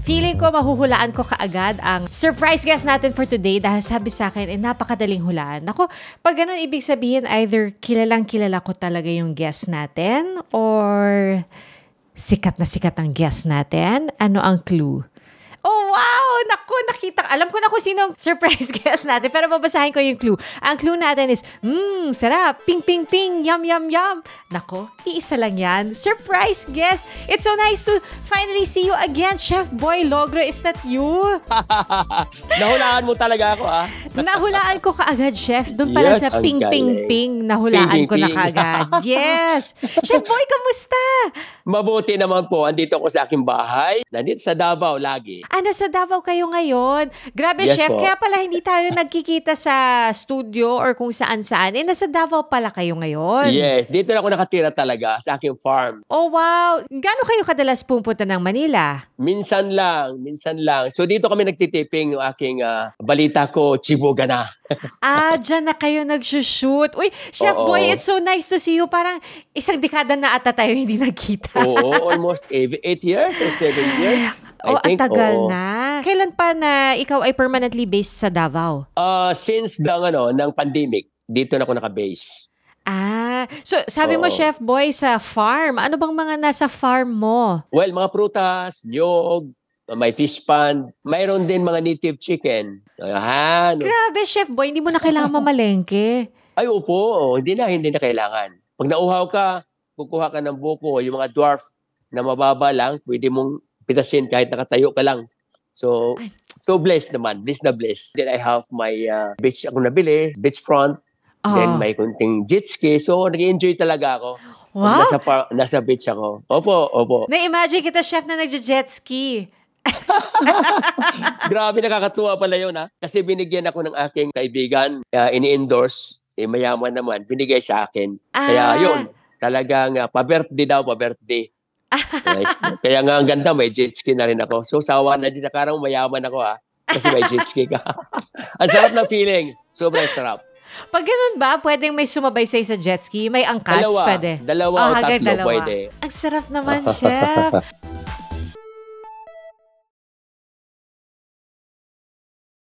Feeling ko mahuhulaan ko kaagad ang surprise guest natin for today dahil sabi sa akin, eh, napakadaling hulaan. Ako, pag ganun, ibig sabihin either kilalang kilala ko talaga yung guest natin or sikat na sikat ang guest natin. Ano ang clue? nako, nakita. Alam ko na kung sino surprise guest natin. Pero babasahin ko yung clue. Ang clue natin is, mmm, sarap. Ping, ping, ping. Yum, yum, yum. Nako, iisa lang yan. Surprise guest. It's so nice to finally see you again, Chef Boy Logro. Is that you? Nahulaan mo talaga ako, ah nahulaan ko kaagad, Chef. Doon pala yes, sa ping-ping-ping, nahulaan ping, ko na kaagad. yes! Chef Boy, kamusta? Mabuti naman po. Andito ako sa aking bahay. Nandito sa Davao lagi. Ah, sa Davao kayo ngayon. Grabe, yes, Chef. Po. Kaya pala hindi tayo nagkikita sa studio or kung saan-saan. Eh, nasa Davao pala kayo ngayon. Yes, dito na ako nakatira talaga sa aking farm. Oh, wow. Gano'n kayo kadalas pumunta ng Manila? Minsan lang, minsan lang. So dito kami nagtitiping yung aking uh, balita ko, Chibu Dibuga na. ah, dyan na kayo nagsushoot. Uy, Chef Oo. Boy, it's so nice to see you. Parang isang dekada na ata tayo hindi nagkita. Oo, almost 8 years or 7 years. I oh, think, ang tagal oo. na. Kailan pa na ikaw ay permanently based sa Davao? Uh, since ng, ano, ng pandemic, dito na ako naka-base. Ah, so sabi Oo. mo Chef Boy sa farm, ano bang mga nasa farm mo? Well, mga prutas, nyog, Uh, may fish pond. Mayroon din mga native chicken. Ayan. Grabe, Chef Boy, hindi mo na kailangan mamalengke. Ay, upo. Oh, hindi na, hindi na kailangan. Pag nauhaw ka, kukuha ka ng buko, yung mga dwarf na mababa lang, pwede mong pitasin kahit nakatayo ka lang. So, so blessed naman. Blessed na blessed. Then I have my uh, beach ako nabili, beach front. Oh. Then ah. may kunting jet ski. So, nag-enjoy talaga ako. Wow. Nasa, par- nasa beach ako. Opo, opo. Na-imagine kita, chef, na nag-jet ski. Grabe, nakakatuwa pala yun ha. Kasi binigyan ako ng aking kaibigan, uh, ini-endorse, eh, mayaman naman, binigay sa akin. Ah. Kaya yun, talagang uh, pa-birthday daw, pa-birthday. right? Kaya nga ang ganda, may jet ski na rin ako. So sawa na din, nakarang mayaman ako ha. Kasi may jet ski ka. ang sarap na feeling. Sobrang sarap. Pag ganun ba, pwedeng may sumabay sa'yo sa jet ski? May angkas? Dalawa. Pwede. Dalawa oh, o ah, tatlo dalawa. pwede. Ang sarap naman, chef.